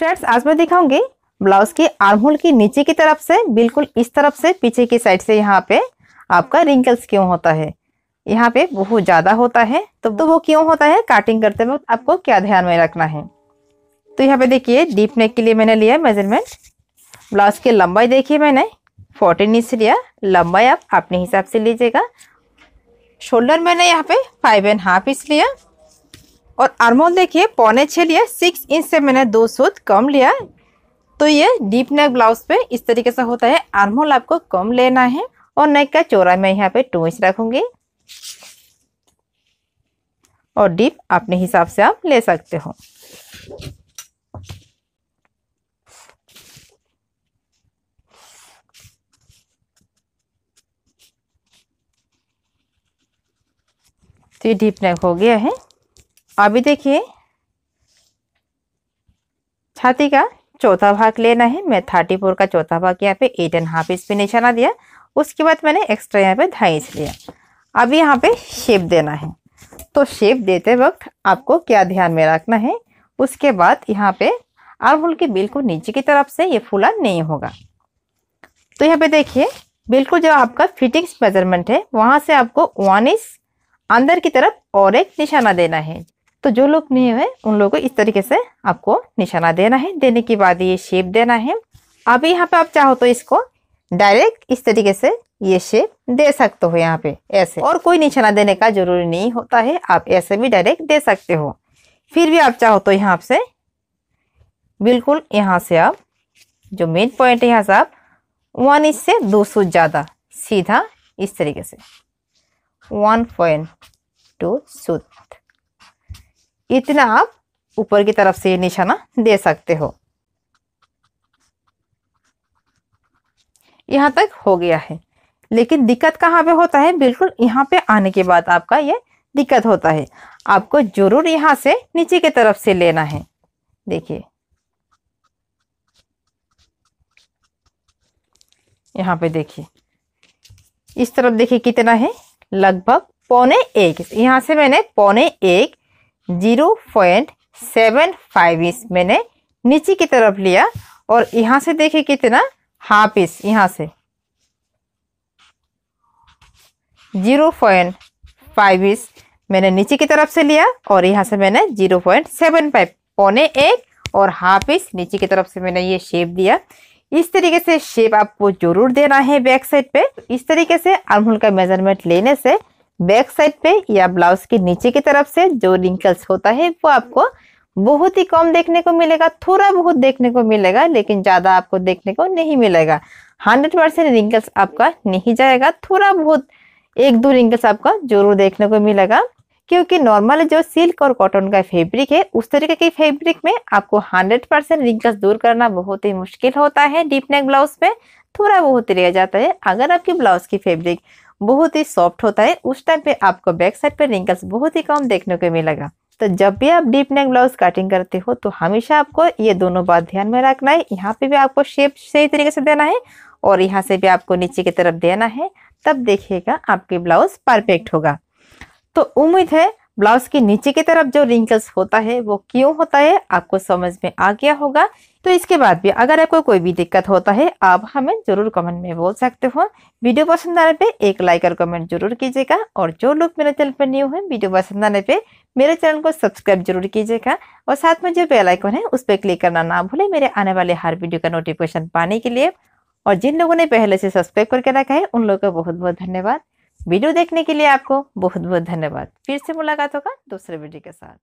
friends आज मैं दिखाऊंगी ब्लाउज की आर्म होल की नीचे की तरफ से बिल्कुल इस तरफ से पीछे की साइड से यहाँ पे आपका रिंकल्स क्यों होता है यहाँ पे बहुत ज़्यादा होता है तो तो वो क्यों होता है काटिंग करते वक्त आपको क्या ध्यान में रखना है तो यहाँ पे देखिए डीप नेक के लिए मैंने लिया मेजरमेंट ब्लाउज की लंबाई देखिए मैंने फोर्टीन इंच लिया लंबाई आप अपने हिसाब से लीजिएगा शोल्डर मैंने यहाँ पे फाइव एंड हाफ इंच लिया और आर्मोल देखिए पौने छः लिया सिक्स इंच से मैंने दो सूद कम लिया तो ये डीप नेक ब्लाउज पे इस तरीके से होता है आर्मोल आपको कम लेना है और नेक का चौरा मैं यहाँ पे टू इंच रखूँगी और डीप अपने हिसाब से आप ले सकते हो तो ये डीप नेक हो गया है अभी देखिए छाती का चौथा भाग लेना है मैं थर्टी फोर का चौथा भाग यहाँ पे एट एंड हाफ इंच पे निशाना दिया उसके बाद मैंने एक्स्ट्रा यहाँ पे ढाई इंच लिया अब यहाँ पे शेप देना है तो शेप देते वक्त आपको क्या ध्यान में रखना है उसके बाद यहाँ पे आर्म होल के बिल्कुल नीचे की तरफ से ये फूला नहीं होगा तो यहाँ पे देखिए बिल्कुल जो आपका फिटिंग्स मेजरमेंट है वहाँ से आपको वन इंच अंदर की तरफ और एक निशाना देना है तो जो लोग नए हुए उन लोगों को इस तरीके से आपको निशाना देना है देने के बाद ये शेप देना है अभी यहाँ पे आप चाहो तो इसको डायरेक्ट इस तरीके से ये शेप दे सकते हो यहाँ पे ऐसे और कोई निशाना देने का जरूरी नहीं होता है आप ऐसे भी डायरेक्ट दे सकते हो फिर भी आप चाहो तो यहाँ से बिल्कुल यहाँ से आप जो मेन पॉइंट है यहाँ से आप वन इंच से दो सौ ज़्यादा सीधा इस तरीके से वन पॉइंट टू सूत्र इतना आप ऊपर की तरफ से निशाना दे सकते हो यहाँ तक हो गया है लेकिन दिक्कत कहाँ पे होता है बिल्कुल यहाँ पे आने के बाद आपका ये दिक्कत होता है आपको जरूर यहाँ से नीचे की तरफ से लेना है देखिए यहाँ पे देखिए इस तरफ देखिए कितना है लगभग पौने एक यहाँ से मैंने पौने एक zero point seven five inch मैंने नीचे की तरफ लिया और यहाँ से देखे कितना हाफ इंच यहाँ से जीरो पॉइंट फाइव इंच मैंने नीचे की तरफ से लिया और यहाँ से मैंने जीरो पॉइंट सेवन फाइव पौने एक और हाफ इंच नीचे की तरफ से मैंने ये शेप दिया इस तरीके से शेप आपको जरूर देना है बैक साइड पे तो इस तरीके से अर्मुल का मेजरमेंट लेने से बैक साइड पे या ब्लाउज के नीचे की तरफ से जो रिंकल्स होता है वो आपको बहुत ही कम देखने को मिलेगा थोड़ा बहुत देखने को मिलेगा लेकिन ज़्यादा आपको देखने को नहीं मिलेगा हंड्रेड परसेंट रिंकल्स आपका नहीं जाएगा थोड़ा बहुत एक दो रिंकल्स आपका जरूर देखने को मिलेगा क्योंकि नॉर्मल जो सिल्क और कॉटन का फैब्रिक है उस तरीके के फैब्रिक में आपको हंड्रेड परसेंट रिंकल्स दूर करना बहुत ही मुश्किल होता है डीप नेक ब्लाउज में थोड़ा बहुत रह जाता है अगर आपकी ब्लाउज की फैब्रिक बहुत ही सॉफ्ट होता है उस टाइम पे आपको बैक साइड पे रिंकल्स बहुत ही कम देखने को मिलेगा तो जब भी आप डीप नेक ब्लाउज कटिंग करते हो तो हमेशा आपको ये दोनों बात ध्यान में रखना है यहाँ पे भी आपको शेप सही तरीके से देना है और यहाँ से भी आपको नीचे की तरफ देना है तब देखिएगा आपकी ब्लाउज परफेक्ट होगा तो उम्मीद है ब्लाउज के नीचे की तरफ जो रिंकल्स होता है वो क्यों होता है आपको समझ में आ गया होगा तो इसके बाद भी अगर आपको कोई भी दिक्कत होता है आप हमें जरूर कमेंट में बोल सकते हो वीडियो पसंद आने पे एक लाइक और कमेंट जरूर कीजिएगा और जो लोग मेरे चैनल पर न्यू है वीडियो पसंद आने पे मेरे चैनल को सब्सक्राइब जरूर कीजिएगा और साथ में जो बेलाइकन है उस पर क्लिक करना ना भूले मेरे आने वाले हर वीडियो का नोटिफिकेशन पाने के लिए और जिन लोगों ने पहले से सब्सक्राइब करके रखा है उन लोगों का बहुत बहुत धन्यवाद वीडियो देखने के लिए आपको बहुत बहुत धन्यवाद फिर से मुलाकात होगा दूसरे वीडियो के साथ